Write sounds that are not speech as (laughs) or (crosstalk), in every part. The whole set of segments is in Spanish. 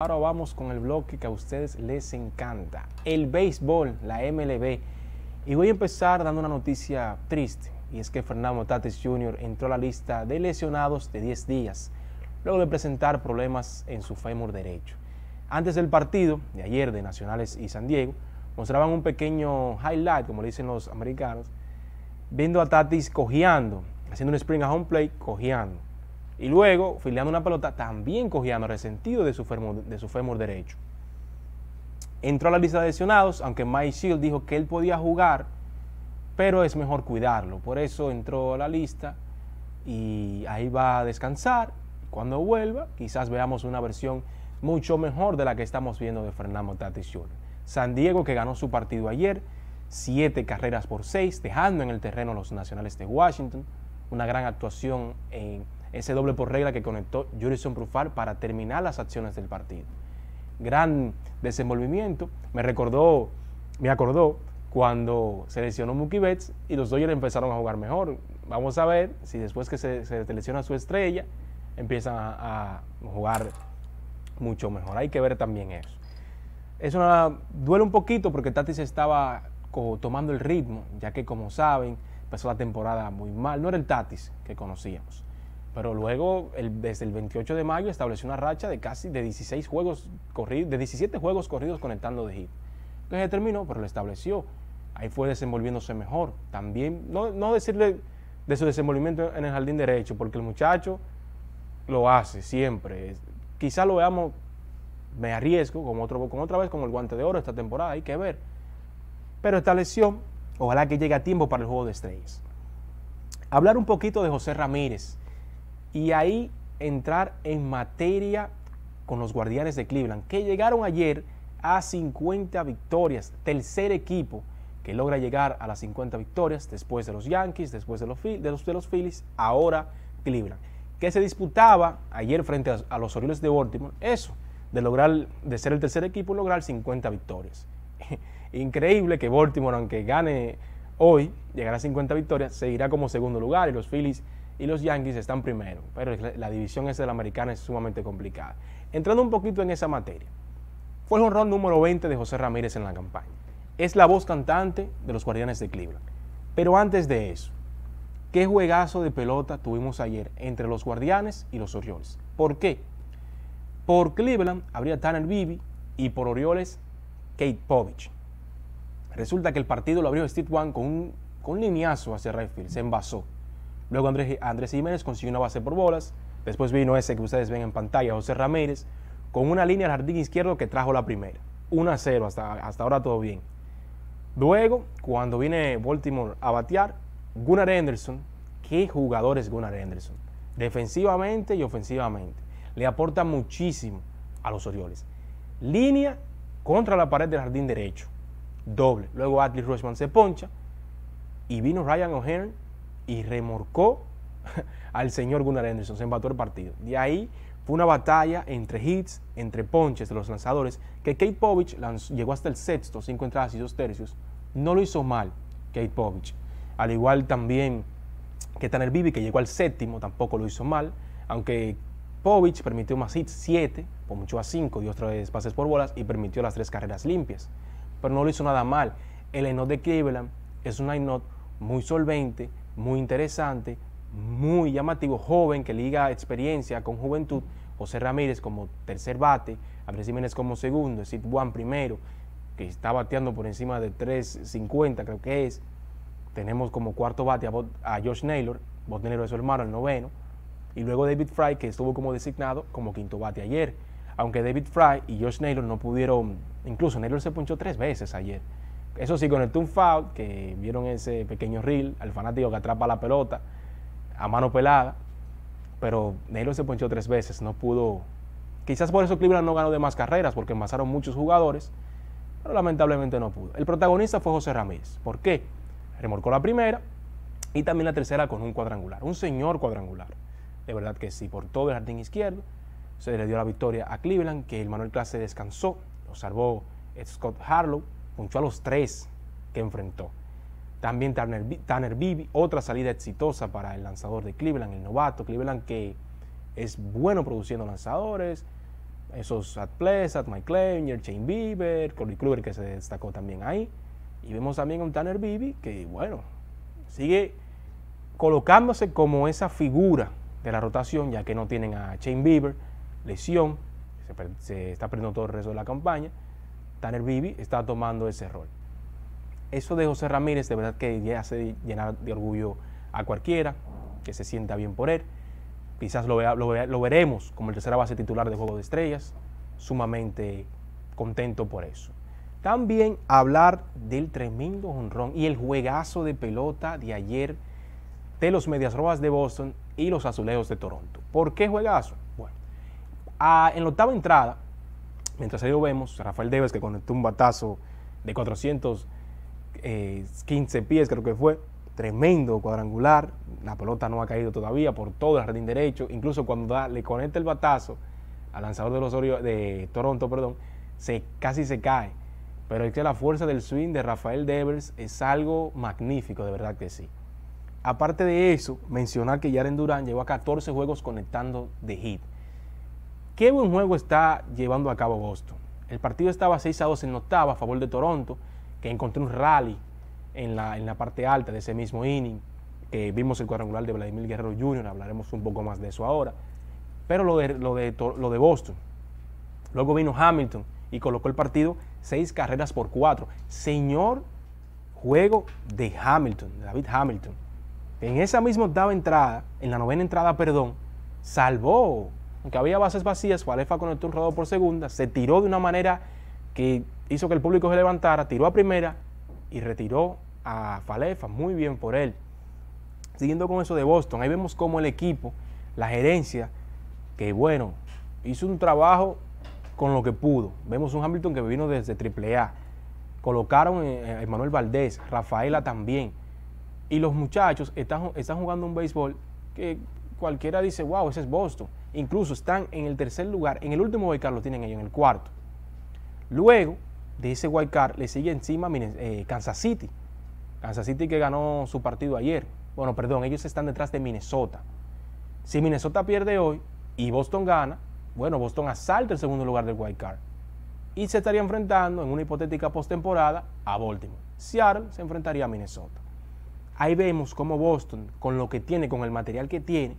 Ahora vamos con el bloque que a ustedes les encanta, el béisbol, la MLB. Y voy a empezar dando una noticia triste, y es que Fernando Tatis Jr. entró a la lista de lesionados de 10 días, luego de presentar problemas en su fémur derecho. Antes del partido de ayer de Nacionales y San Diego, mostraban un pequeño highlight, como le dicen los americanos, viendo a Tatis cojeando, haciendo un spring a home play, cojeando. Y luego, filiando una pelota, también el resentido de su, fémur, de su derecho. Entró a la lista de lesionados, aunque Mike Shield dijo que él podía jugar, pero es mejor cuidarlo. Por eso entró a la lista y ahí va a descansar. Cuando vuelva, quizás veamos una versión mucho mejor de la que estamos viendo de Fernando Tatis Jr. San Diego, que ganó su partido ayer, siete carreras por seis, dejando en el terreno a los nacionales de Washington. Una gran actuación en ese doble por regla que conectó Jurison Prufal para terminar las acciones del partido. Gran desenvolvimiento, me recordó, me acordó cuando se lesionó Mookie Betts y los Dodgers empezaron a jugar mejor. Vamos a ver si después que se, se lesiona su estrella empiezan a, jugar mucho mejor. Hay que ver también eso. Eso duele un poquito porque Tatis estaba tomando el ritmo, ya que como saben, pasó la temporada muy mal. No era el Tatis que conocíamos. Pero luego, desde el 28 de mayo, estableció una racha de casi de 16 juegos corridos, de 17 juegos corridos conectando de hit. Que se terminó, pero lo estableció. Ahí fue desenvolviéndose mejor. También, no, decirle de su desenvolvimiento en el jardín derecho, porque el muchacho lo hace siempre. Quizá lo veamos, me arriesgo, como, otra vez, con el guante de oro esta temporada, hay que ver. Pero esta ojalá que llegue a tiempo para el juego de estrellas. Hablar un poquito de José Ramírez, y ahí entrar en materia con los Guardianes de Cleveland, que llegaron ayer a 50 victorias, tercer equipo que logra llegar a las 50 victorias después de los Yankees, después de los, de los, Phillies, ahora Cleveland, que se disputaba ayer frente a, los Orioles de Baltimore, eso, de lograr, de ser el tercer equipo, lograr 50 victorias. (laughs) Increíble que Baltimore, aunque gane hoy, llegará a 50 victorias, seguirá como segundo lugar y los Phillies y los Yankees están primero, pero la división es de la americana es sumamente complicada. Entrando un poquito en esa materia, fue el honrón número 20 de José Ramírez en la campaña. Es la voz cantante de los Guardianes de Cleveland. Pero antes de eso, qué juegazo de pelota tuvimos ayer entre los Guardianes y los Orioles. ¿Por qué? Por Cleveland habría Tanner Bibi y por Orioles Kate Povich. Resulta que el partido lo abrió Steve Wang con un, con un lineazo hacia Redfield, se envasó Luego Andrés, Jiménez consiguió una base por bolas. Después vino ese que ustedes ven en pantalla, José Ramírez, con una línea al jardín izquierdo que trajo la primera. 1 a 0, hasta, ahora todo bien. Luego, cuando viene Baltimore a batear, Gunnar Anderson. qué jugador es Gunnar Anderson! defensivamente y ofensivamente. Le aporta muchísimo a los Orioles. Línea contra la pared del jardín derecho, doble. Luego Adley Rushman se poncha y vino Ryan O'Hearn y remorcó (laughs) al señor Gunnar Henderson, se empató el partido. De ahí fue una batalla entre hits, entre ponches de los lanzadores, que Kate Povich llegó hasta el sexto, cinco entradas y dos tercios. No lo hizo mal Kate Povich. Al igual también que Tanner Bibi, que llegó al séptimo, tampoco lo hizo mal, aunque Povich permitió más hits, por mucho a cinco, dio vez pases por bolas y permitió las tres carreras limpias. Pero no lo hizo nada mal. El Enot de Cleveland es un Enot muy solvente, muy interesante, muy llamativo, joven que liga experiencia con juventud, José Ramírez como tercer bate, Andrés Jiménez como segundo, Sid Juan primero, que está bateando por encima de 3.50 creo que es. Tenemos como cuarto bate a, Josh Naylor, bot de es su hermano, el noveno. Y luego David Fry, que estuvo como designado como quinto bate ayer. Aunque David Fry y Josh Naylor no pudieron, incluso Naylor se punchó tres veces ayer. Eso sí, el el foul, que vieron ese pequeño reel al fanático que atrapa la pelota a mano pelada, pero Neilo se ponchó tres veces, no pudo. Quizás por eso Cleveland no ganó de más carreras, porque envasaron muchos jugadores, pero lamentablemente no pudo. El protagonista fue José Ramírez. ¿Por qué? Remorcó la primera y también la tercera con un cuadrangular, un señor cuadrangular. De verdad que sí, por todo el jardín izquierdo se le dio la victoria a Cleveland, que el Manuel Clase descansó, lo salvó Scott Harlow, punchó a los tres que enfrentó. También Tanner, Tanner otra salida exitosa para el lanzador de Cleveland, el novato. Cleveland que es bueno produciendo lanzadores. Esos at Pleasant, Mike Clevenger, Shane Bieber, Corey Kluber que se destacó también ahí. Y vemos también a un Tanner Bibi que, bueno, sigue colocándose como esa figura de la rotación, ya que no tienen a Shane Bieber, lesión, se está perdiendo todo el resto de la campaña. Tanner Bibi está tomando ese rol. Eso de José Ramírez de verdad que ya hace llenar de orgullo a cualquiera, que se sienta bien por él. Quizás lo, veremos como el tercera base titular de Juego de Estrellas, sumamente contento por eso. También hablar del tremendo honrón y el juegazo de pelota de ayer de los Medias Rojas de Boston y los Azulejos de Toronto. ¿Por qué juegazo? Bueno, ah, en la octava entrada, Mientras ahí lo vemos, Rafael Devers que conectó un batazo de 415 eh, pies, creo que fue, tremendo cuadrangular, la pelota no ha caído todavía por todo el jardín derecho, incluso cuando le conecta el batazo al lanzador de, los de Toronto, perdón, se, casi se cae. Pero es que la fuerza del swing de Rafael Devers es algo magnífico, de verdad que sí. Aparte de eso, mencionar que Yaren Durán llevó a 14 juegos conectando de hit. Qué buen juego está llevando a cabo Boston. El partido estaba 6 a 2 en octava a favor de Toronto, que encontró un rally en la, parte alta de ese mismo inning. Que vimos el cuadrangular de Vladimir Guerrero Jr., hablaremos un poco más de eso ahora. Pero lo de, lo de, lo de Boston. Luego vino Hamilton y colocó el partido 6 carreras por cuatro. Señor juego de Hamilton, David Hamilton. En esa misma octava entrada, en la novena entrada, perdón, salvó aunque había bases vacías, Falefa conectó un rodado por segunda, se tiró de una manera que hizo que el público se levantara, tiró a primera y retiró a Falefa, muy bien por él. Siguiendo con eso de Boston, ahí vemos cómo el equipo, la gerencia, que bueno, hizo un trabajo con lo que pudo. Vemos un Hamilton que vino desde AAA. Colocaron eh, a Emanuel Valdés, Rafaela también. Y los muchachos están, están jugando un béisbol que cualquiera dice, wow, ese es Boston incluso están en el tercer lugar, en el último wildcard lo tienen ellos, en el cuarto. Luego de ese wildcard le sigue encima eh, Kansas City. Kansas City que ganó su partido ayer. Bueno, perdón, ellos están detrás de Minnesota. Si Minnesota pierde hoy y Boston gana, bueno, Boston asalta el segundo lugar del wildcard. Y se estaría enfrentando en una hipotética postemporada a Baltimore. Seattle se enfrentaría a Minnesota. Ahí vemos cómo Boston, con lo que tiene, con el material que tiene,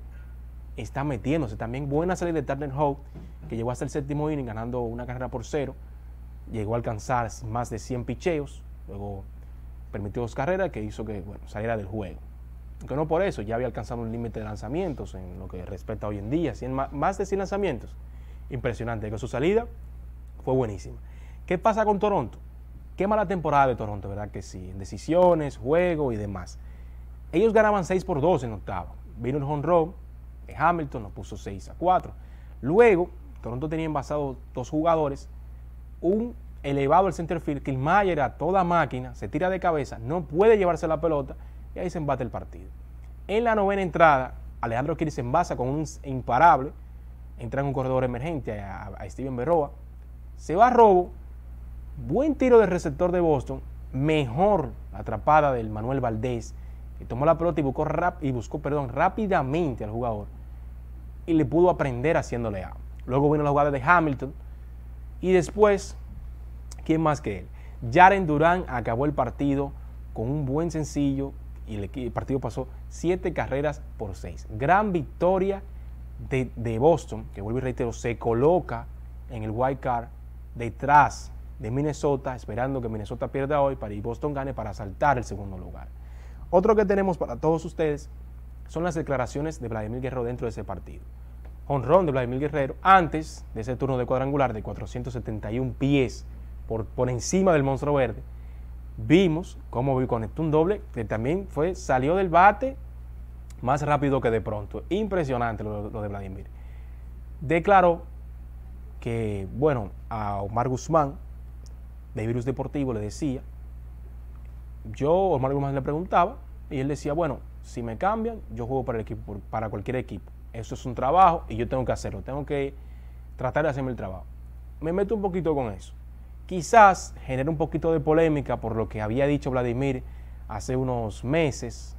está metiéndose. También buena salida de Turner Hope, que llegó hasta el séptimo inning ganando una carrera por cero. Llegó a alcanzar más de 100 picheos. Luego permitió dos carreras que hizo que bueno, saliera del juego. Aunque no por eso, ya había alcanzado un límite de lanzamientos en lo que respecta hoy en día. más de 100 lanzamientos. Impresionante, que su salida fue buenísima. ¿Qué pasa con Toronto? Qué mala temporada de Toronto, ¿verdad? Que sí, en decisiones, juego y demás. Ellos ganaban 6 por 2 en octavo Vino el home run, Hamilton lo puso 6 a 4. Luego, Toronto tenía envasado dos jugadores, un elevado al center field, Kilmayer a toda máquina, se tira de cabeza, no puede llevarse la pelota y ahí se embate el partido. En la novena entrada, Alejandro Kirchner se con un imparable, entra en un corredor emergente a, Steven Berroa, se va a robo, buen tiro del receptor de Boston, mejor atrapada del Manuel Valdés, que tomó la pelota y buscó, y buscó perdón, rápidamente al jugador y le pudo aprender haciéndole A. Luego vino la jugada de Hamilton y después, ¿quién más que él? Jaren Durán acabó el partido con un buen sencillo y el, partido pasó siete carreras por seis. Gran victoria de, Boston, que vuelvo y reitero, se coloca en el wild card detrás de Minnesota, esperando que Minnesota pierda hoy para y Boston gane para saltar el segundo lugar. Otro que tenemos para todos ustedes son las declaraciones de Vladimir Guerrero dentro de ese partido honrón de Vladimir Guerrero antes de ese turno de cuadrangular de 471 pies por, por encima del monstruo verde. Vimos cómo conectó un doble que también fue, salió del bate más rápido que de pronto. Impresionante lo, de Vladimir. Declaró que, bueno, a Omar Guzmán de Virus Deportivo le decía, yo, Omar Guzmán le preguntaba, y él decía, bueno, si me cambian, yo juego para, el equipo, para cualquier equipo. Eso es un trabajo y yo tengo que hacerlo. Tengo que tratar de hacerme el trabajo. Me meto un poquito con eso. Quizás genere un poquito de polémica por lo que había dicho Vladimir hace unos meses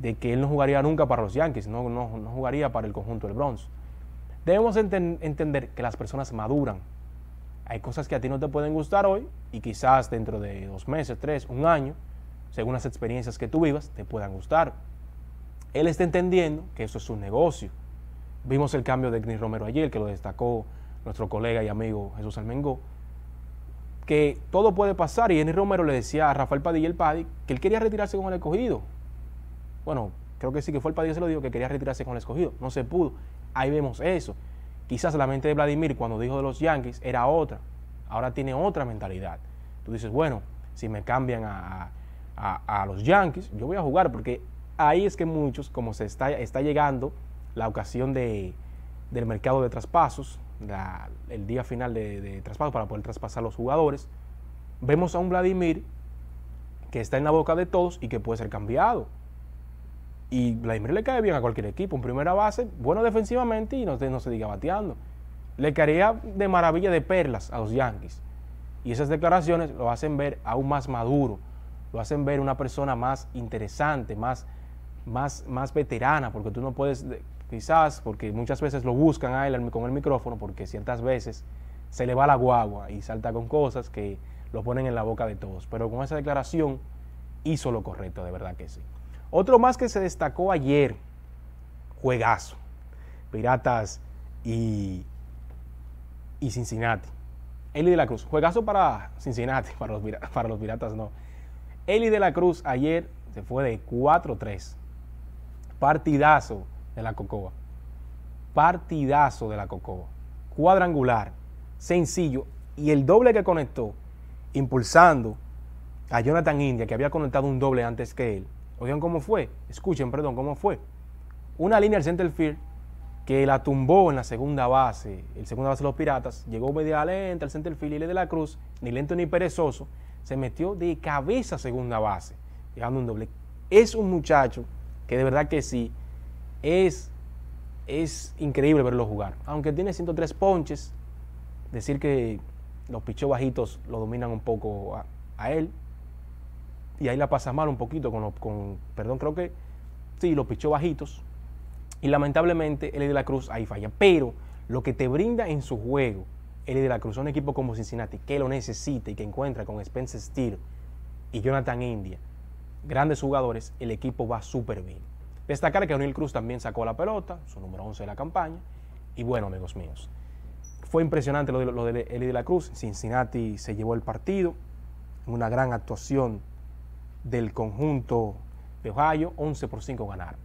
de que él no jugaría nunca para los Yankees, no, no, no jugaría para el conjunto del Bronx. Debemos entender que las personas maduran. Hay cosas que a ti no te pueden gustar hoy y quizás dentro de dos meses, tres, un año, según las experiencias que tú vivas, te puedan gustar él está entendiendo que eso es un negocio. Vimos el cambio de Gnis Romero ayer, que lo destacó nuestro colega y amigo Jesús Almengó, que todo puede pasar. Y Gnis Romero le decía a Rafael Padilla el Paddy que él quería retirarse con el escogido. Bueno, creo que sí que fue el Padilla que se lo dijo, que quería retirarse con el escogido. No se pudo. Ahí vemos eso. Quizás la mente de Vladimir cuando dijo de los Yankees era otra. Ahora tiene otra mentalidad. Tú dices, bueno, si me cambian a, a, a los Yankees, yo voy a jugar porque ahí es que muchos, como se está, está llegando la ocasión de, del mercado de traspasos, el día final de, traspasos para poder traspasar los jugadores, vemos a un Vladimir que está en la boca de todos y que puede ser cambiado. Y Vladimir le cae bien a cualquier equipo, en primera base, bueno defensivamente y no, no se diga bateando. Le caería de maravilla de perlas a los Yankees. Y esas declaraciones lo hacen ver aún más maduro, lo hacen ver una persona más interesante, más más, veterana, porque tú no puedes, quizás, porque muchas veces lo buscan a él con el micrófono, porque ciertas veces se le va la guagua y salta con cosas que lo ponen en la boca de todos. Pero con esa declaración hizo lo correcto, de verdad que sí. Otro más que se destacó ayer, juegazo, Piratas y, y Cincinnati. Eli de la Cruz, juegazo para Cincinnati, (laughs) para los, para los Piratas no. Eli de la Cruz ayer se fue de 4-3 Partidazo de la Cocoa. Partidazo de la Cocoa. Cuadrangular, sencillo. Y el doble que conectó, impulsando a Jonathan India, que había conectado un doble antes que él. Oigan cómo fue. Escuchen, perdón, cómo fue. Una línea al centerfield field que la tumbó en la segunda base, el segunda base de los Piratas, llegó media lenta al center field y le de la cruz, ni lento ni perezoso, se metió de cabeza a segunda base, llegando un doble. Es un muchacho que de verdad que sí, es, es increíble verlo jugar. Aunque tiene 103 ponches, decir que los pichos bajitos lo dominan un poco a, él. Y ahí la pasa mal un poquito con, con perdón, creo que sí, los pichos bajitos. Y lamentablemente, el de la Cruz ahí falla. Pero lo que te brinda en su juego, el de la Cruz, un equipo como Cincinnati, que lo necesita y que encuentra con Spencer Steele y Jonathan India, grandes jugadores, el equipo va súper bien. Destacar que O'Neill Cruz también sacó la pelota, su número 11 de la campaña. Y bueno, amigos míos, fue impresionante lo de, lo de Eli de la Cruz. Cincinnati se llevó el partido, una gran actuación del conjunto de Ohio, 11 por 5 ganaron.